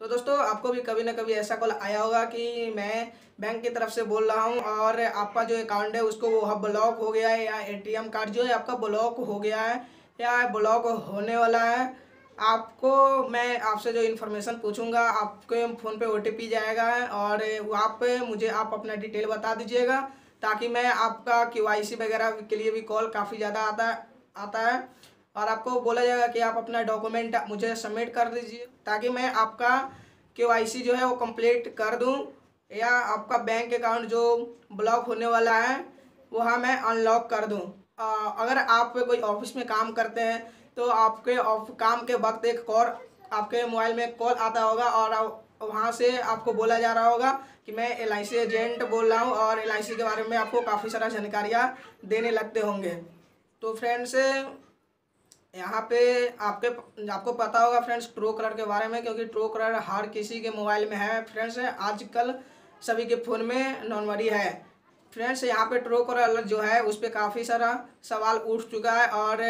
तो दोस्तों आपको भी कभी ना कभी ऐसा कॉल आया होगा कि मैं बैंक की तरफ से बोल रहा हूँ और आपका जो अकाउंट है उसको वह ब्लॉक हो गया है या एटीएम कार्ड जो है आपका ब्लॉक हो गया है या ब्लॉक होने वाला है आपको मैं आपसे जो इन्फॉर्मेशन पूछूंगा आपके फ़ोन पे ओटीपी जाएगा और आप मुझे आप अपना डिटेल बता दीजिएगा ताकि मैं आपका के वगैरह के लिए भी कॉल काफ़ी ज़्यादा आता आता है और आपको बोला जाएगा कि आप अपना डॉक्यूमेंट मुझे सबमिट कर दीजिए ताकि मैं आपका के जो है वो कंप्लीट कर दूँ या आपका बैंक अकाउंट जो ब्लॉक होने वाला है वह मैं अनलॉक कर दूँ अगर आप कोई ऑफिस में काम करते हैं तो आपके ऑफ काम के वक्त एक कॉल आपके मोबाइल में कॉल आता होगा और वहाँ से आपको बोला जा रहा होगा कि मैं एल एजेंट बोल रहा हूँ और एल के बारे में आपको काफ़ी सारा जानकारियाँ देने लगते होंगे तो फ्रेंड्स यहाँ पे आपके आपको पता होगा फ्रेंड्स ट्रो कलर के बारे में क्योंकि ट्रो कलर हर किसी के मोबाइल में है फ्रेंड्स आजकल सभी के फ़ोन में नॉर्मली है फ्रेंड्स यहाँ पे ट्रो कलर जो है उस पर काफ़ी सारा सवाल उठ चुका है और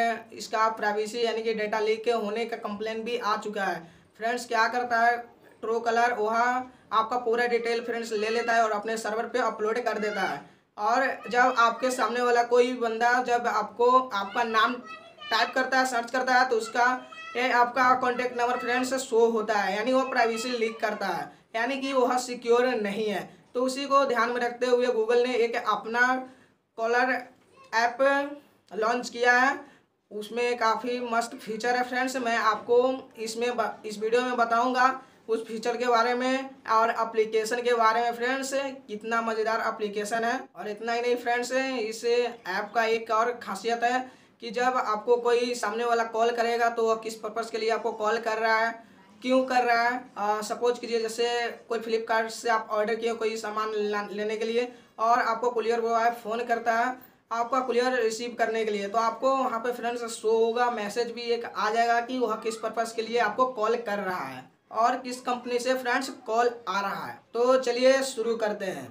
इसका प्राइवेसी यानी कि डेटा लीक के होने का कंप्लेन भी आ चुका है फ्रेंड्स क्या करता है ट्रो कलर वह आपका पूरा डिटेल फ्रेंड्स ले लेता है और अपने सर्वर पे अपलोड कर देता है और जब आपके सामने वाला कोई बंदा जब आपको आपका नाम टाइप करता है सर्च करता है तो उसका ये आपका कॉन्टेक्ट नंबर फ्रेंड्स शो होता है यानी वो प्राइवेसी लीक करता है यानी कि वह सिक्योर नहीं है तो उसी को ध्यान में रखते हुए गूगल ने एक अपना कॉलर ऐप लॉन्च किया है उसमें काफ़ी मस्त फीचर है फ्रेंड्स मैं आपको इसमें इस वीडियो में बताऊंगा उस फीचर के बारे में और एप्लीकेशन के बारे में फ्रेंड्स कितना मज़ेदार एप्लीकेशन है और इतना ही नहीं फ्रेंड्स इस ऐप का एक और खासियत है कि जब आपको कोई सामने वाला कॉल करेगा तो किस पर्पज़ के लिए आपको कॉल कर रहा है क्यों कर रहा है सपोज कीजिए जैसे कोई फ्लिपकार्ट से आप ऑर्डर किए कोई सामान लेने के लिए और आपको कुलियर बॉय फ़ोन करता है आपका कुलियर रिसीव करने के लिए तो आपको वहाँ पे फ्रेंड्स शो होगा मैसेज भी एक आ जाएगा कि वह किस पर्पज़ के लिए आपको कॉल कर रहा है और किस कंपनी से फ्रेंड्स कॉल आ रहा है तो चलिए शुरू करते हैं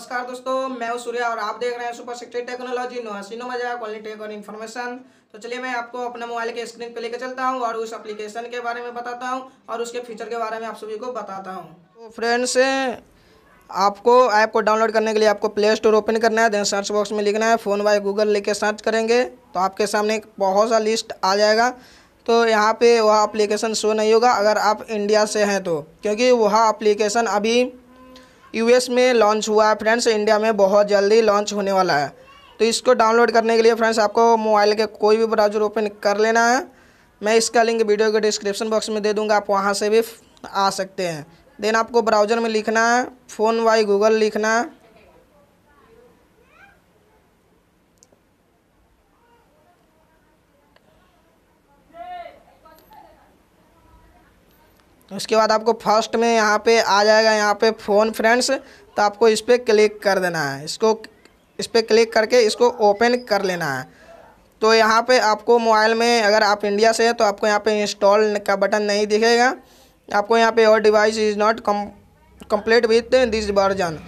नमस्कार दोस्तों मैं हूं सूर्या और आप देख रहे हैं सुपर सिक्सटी टेक्नोलॉजी नो हसीनो मजा क्वालिटी टेक और इन्फॉर्मेशन तो चलिए मैं आपको अपने मोबाइल के स्क्रीन पे लेकर चलता हूं और उस एप्लीकेशन के बारे में बताता हूं और उसके फीचर के बारे में आप सभी को बताता हूँ तो फ्रेंड्स आपको ऐप को डाउनलोड करने के लिए आपको प्ले स्टोर ओपन करना है देन सर्च बॉक्स में लिखना है फ़ोन बाय गूगल लिख के सर्च करेंगे तो आपके सामने बहुत सा लिस्ट आ जाएगा तो यहाँ पे वह एप्लीकेशन शो नहीं होगा अगर आप इंडिया से हैं तो क्योंकि वह एप्लीकेशन अभी यूएस में लॉन्च हुआ है फ्रेंड्स इंडिया में बहुत जल्दी लॉन्च होने वाला है तो इसको डाउनलोड करने के लिए फ्रेंड्स आपको मोबाइल के कोई भी ब्राउजर ओपन कर लेना है मैं इसका लिंक वीडियो के डिस्क्रिप्शन बॉक्स में दे दूंगा आप वहाँ से भी आ सकते हैं देन आपको ब्राउजर में लिखना है फ़ोन वाई गूगल लिखना है उसके बाद आपको फर्स्ट में यहाँ पे आ जाएगा यहाँ पे फ़ोन फ्रेंड्स तो आपको इस पर क्लिक कर देना है इसको इस पर क्लिक करके इसको ओपन कर लेना है तो यहाँ पे आपको मोबाइल में अगर आप इंडिया से हैं तो आपको यहाँ पे इंस्टॉल का बटन नहीं दिखेगा आपको यहाँ पे और device is not complete with this version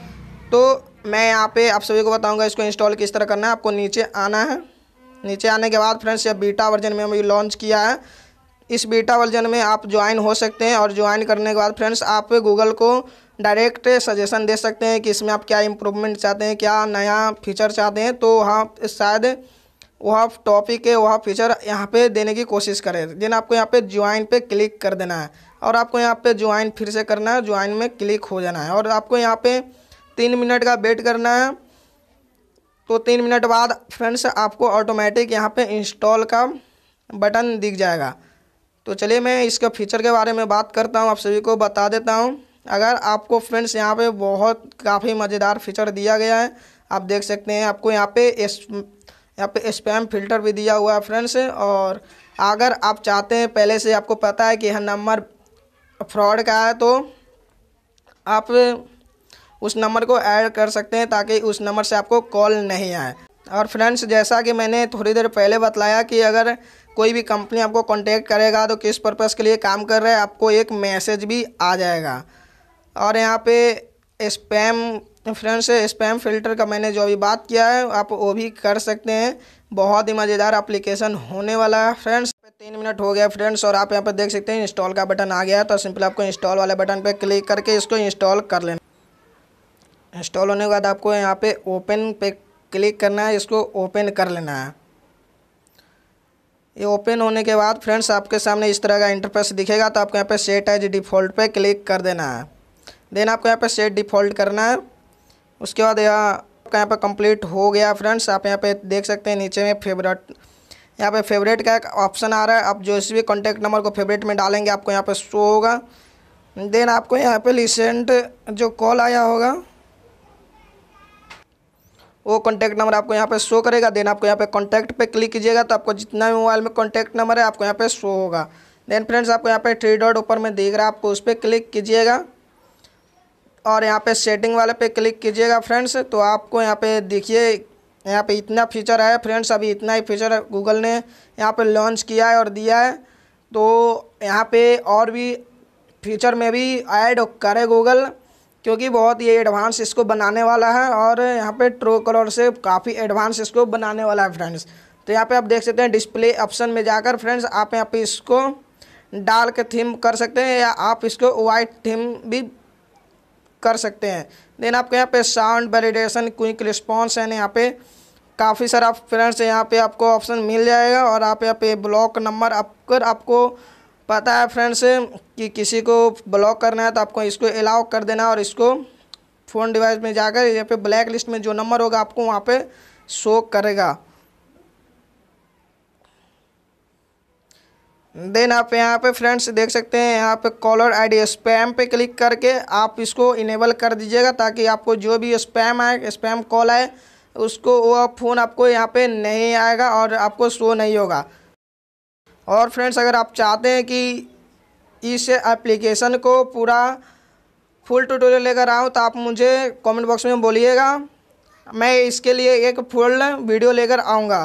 तो मैं यहाँ पर आप सभी को बताऊँगा इसको इंस्टॉल किस तरह करना है आपको नीचे आना है नीचे आने के बाद फ्रेंड्स यह बीटा वर्जन में हम लॉन्च किया है इस बीटा वर्जन में आप ज्वाइन हो सकते हैं और ज्वाइन करने के बाद फ्रेंड्स आप गूगल को डायरेक्ट सजेशन दे सकते हैं कि इसमें आप क्या इम्प्रूवमेंट चाहते हैं क्या नया फीचर चाहते हैं तो वहाँ शायद वह टॉपिक है वह फीचर यहाँ पे देने की कोशिश करें जिन आपको यहाँ पे ज्वाइन पे क्लिक कर देना है और आपको यहाँ पे ज्वाइन फिर से करना है ज्वाइन में क्लिक हो जाना है और आपको यहाँ पे तीन मिनट का वेट करना है तो तीन मिनट बाद फ्रेंड्स आपको ऑटोमेटिक यहाँ पे इंस्टॉल का बटन दिख जाएगा तो चलिए मैं इसके फीचर के बारे में बात करता हूँ आप सभी को बता देता हूँ अगर आपको फ्रेंड्स यहाँ पे बहुत काफ़ी मज़ेदार फीचर दिया गया है आप देख सकते हैं आपको यहाँ पे एस यहाँ पे स्पैम फिल्टर भी दिया हुआ है फ्रेंड्स और अगर आप चाहते हैं पहले से आपको पता है कि यह नंबर फ्रॉड का है तो आप उस नंबर को ऐड कर सकते हैं ताकि उस नंबर से आपको कॉल नहीं आए और फ्रेंड्स जैसा कि मैंने थोड़ी देर पहले बतलाया कि अगर कोई भी कंपनी आपको कॉन्टैक्ट करेगा तो किस पर्पज़ के लिए काम कर रहा है आपको एक मैसेज भी आ जाएगा और यहाँ पे स्पैम फ्रेंड्स स्पैम फिल्टर का मैंने जो अभी बात किया है आप वो भी कर सकते हैं बहुत ही मज़ेदार एप्लीकेशन होने वाला है फ्रेंड्स तीन मिनट हो गया फ्रेंड्स और आप यहाँ पर देख सकते हैं इंस्टॉल का बटन आ गया है तो सिंपल आपको इंस्टॉल वाले बटन पर क्लिक करके इसको इंस्टॉल कर लेना इंस्टॉल होने के बाद आपको यहाँ पे ओपन पे क्लिक करना है इसको ओपन कर लेना है ये ओपन होने के बाद फ्रेंड्स आपके सामने इस तरह का इंटरफेस दिखेगा तो आपको यहाँ पे सेट एज डिफ़ॉल्ट पे क्लिक कर देना है देन आपको यहाँ पे सेट डिफ़ॉल्ट करना है उसके बाद यहाँ आपका यहाँ पे कंप्लीट हो गया फ्रेंड्स आप यहाँ पे देख सकते हैं नीचे में फेवरेट यहाँ पे फेवरेट का एक ऑप्शन आ रहा है आप जो इस भी कॉन्टैक्ट नंबर को फेवरेट में डालेंगे आपको यहाँ पर शो होगा देन आपको यहाँ पर रिसेंट जो कॉल आया होगा वो कॉन्टैक्ट नंबर आपको यहाँ पे शो करेगा देन आपको यहाँ पे कॉन्टैक्ट पे क्लिक कीजिएगा तो आपको जितना भी मोबाइल में कॉन्टैक्ट नंबर है आपको यहाँ पे शो होगा देन फ्रेंड्स आपको यहाँ पे थ्री डॉट ऊपर में देख रहा है आपको उस पर क्लिक कीजिएगा और यहाँ पे सेटिंग वाले पे क्लिक कीजिएगा फ्रेंड्स तो आपको यहाँ पे देखिए यहाँ पे इतना फीचर है फ्रेंड्स अभी इतना ही फीचर गूगल ने यहाँ पे लॉन्च किया है और दिया है तो यहाँ पे और भी फीचर में भी ऐड करे गूगल क्योंकि बहुत ये एडवांस इसको बनाने वाला है और यहाँ पे ट्रो कलर से काफ़ी एडवांस इसको बनाने वाला है फ्रेंड्स तो यहाँ पे आप देख सकते हैं डिस्प्ले ऑप्शन में जाकर फ्रेंड्स आप यहाँ पे इसको डाल के थीम कर सकते हैं या आप इसको वाइट थीम भी कर सकते हैं देन आपके यहाँ पे साउंड वेलीडेशन क्विक रिस्पॉन्स है यहाँ पर काफ़ी सारा फ्रेंड्स यहाँ पर आपको ऑप्शन मिल जाएगा और आप यहाँ पे ब्लॉक नंबर आपकर आपको पता है फ्रेंड्स कि किसी को ब्लॉक करना है तो आपको इसको अलाउ कर देना और इसको फ़ोन डिवाइस में जाकर या फिर ब्लैक लिस्ट में जो नंबर होगा आपको वहाँ पे शो करेगा देन आप यहाँ पे फ्रेंड्स देख सकते हैं यहाँ पे कॉलर आईडी स्पैम पे क्लिक करके आप इसको इनेबल कर दीजिएगा ताकि आपको जो भी स्पैम आए स्पैम कॉल आए उसको वो फ़ोन आपको यहाँ पे नहीं आएगा और आपको शो नहीं होगा और फ्रेंड्स अगर आप चाहते हैं कि इस एप्लीकेशन को पूरा फुल ट्यूटोरियल लेकर आऊं तो आप मुझे कमेंट बॉक्स में बोलिएगा मैं इसके लिए एक फुल वीडियो लेकर आऊँगा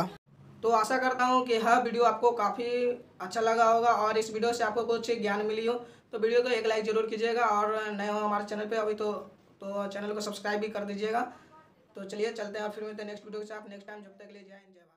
तो आशा करता हूँ कि यह वीडियो आपको काफ़ी अच्छा लगा होगा और इस वीडियो से आपको कुछ ज्ञान मिली हो तो वीडियो को एक लाइक ज़रूर कीजिएगा और नए हो हमारे चैनल पे अभी तो तो चैनल को सब्सक्राइब भी कर दीजिएगा तो चलिए चलते हैं फिर मिलते हैं नेक्स्ट वीडियो के साथ नेक्स्ट टाइम जब तक के लिए जय जय